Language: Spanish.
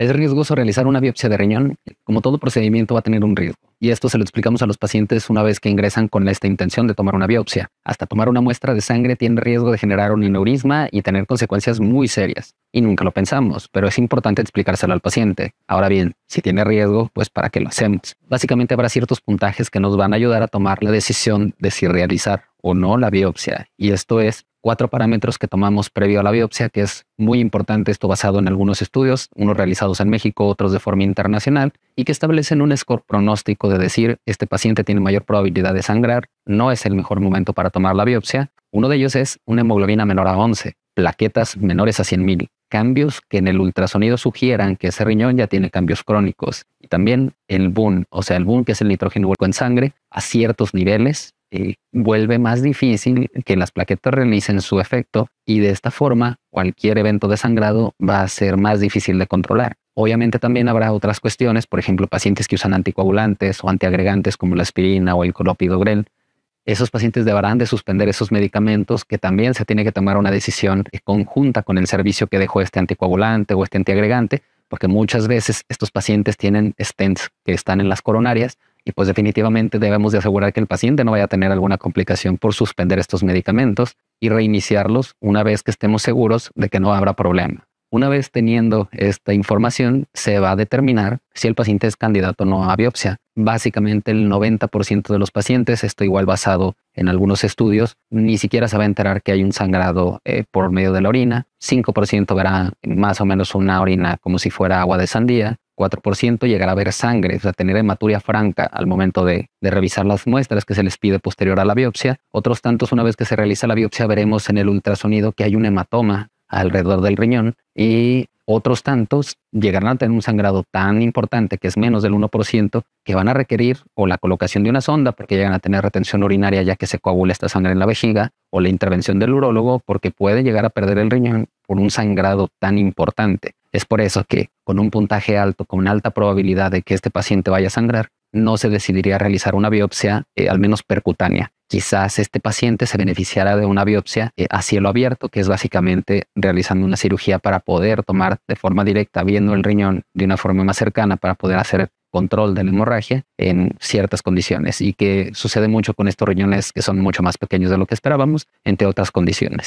Es riesgoso realizar una biopsia de riñón, como todo procedimiento va a tener un riesgo, y esto se lo explicamos a los pacientes una vez que ingresan con esta intención de tomar una biopsia. Hasta tomar una muestra de sangre tiene riesgo de generar un aneurisma y tener consecuencias muy serias, y nunca lo pensamos, pero es importante explicárselo al paciente. Ahora bien, si tiene riesgo, pues para que lo hacemos. Básicamente habrá ciertos puntajes que nos van a ayudar a tomar la decisión de si realizar o no la biopsia, y esto es cuatro parámetros que tomamos previo a la biopsia, que es muy importante esto basado en algunos estudios, unos realizados en México, otros de forma internacional, y que establecen un score pronóstico de decir, este paciente tiene mayor probabilidad de sangrar, no es el mejor momento para tomar la biopsia. Uno de ellos es una hemoglobina menor a 11, plaquetas menores a 100.000, cambios que en el ultrasonido sugieran que ese riñón ya tiene cambios crónicos. Y también el BUN, o sea, el BUN que es el nitrógeno hueco en sangre, a ciertos niveles, eh, vuelve más difícil que las plaquetas realicen su efecto y de esta forma cualquier evento de sangrado va a ser más difícil de controlar. Obviamente también habrá otras cuestiones, por ejemplo, pacientes que usan anticoagulantes o antiagregantes como la aspirina o el clopidogrel. Esos pacientes deberán de suspender esos medicamentos que también se tiene que tomar una decisión conjunta con el servicio que dejó este anticoagulante o este antiagregante, porque muchas veces estos pacientes tienen stents que están en las coronarias y pues definitivamente debemos de asegurar que el paciente no vaya a tener alguna complicación por suspender estos medicamentos y reiniciarlos una vez que estemos seguros de que no habrá problema. Una vez teniendo esta información, se va a determinar si el paciente es candidato o no a biopsia. Básicamente el 90% de los pacientes, esto igual basado en algunos estudios, ni siquiera se va a enterar que hay un sangrado eh, por medio de la orina. 5% verá más o menos una orina como si fuera agua de sandía. 4% llegar a ver sangre, o sea, tener hematuria franca al momento de, revisar las muestras que se les pide posterior a la biopsia. Otros tantos, una vez que se realiza la biopsia, veremos en el ultrasonido que hay un hematoma alrededor del riñón y otros tantos llegarán a tener un sangrado tan importante que es menos del 1% que van a requerir o la colocación de una sonda porque llegan a tener retención urinaria ya que se coagula esta sangre en la vejiga o la intervención del urólogo porque puede llegar a perder el riñón por un sangrado tan importante. Es por eso que con un puntaje alto, con una alta probabilidad de que este paciente vaya a sangrar, no se decidiría realizar una biopsia, eh, al menos percutánea. Quizás este paciente se beneficiara de una biopsia eh, a cielo abierto, que es básicamente realizando una cirugía para poder tomar de forma directa, viendo el riñón de una forma más cercana, para poder hacer control de la hemorragia en ciertas condiciones y que sucede mucho con estos riñones que son mucho más pequeños de lo que esperábamos, entre otras condiciones.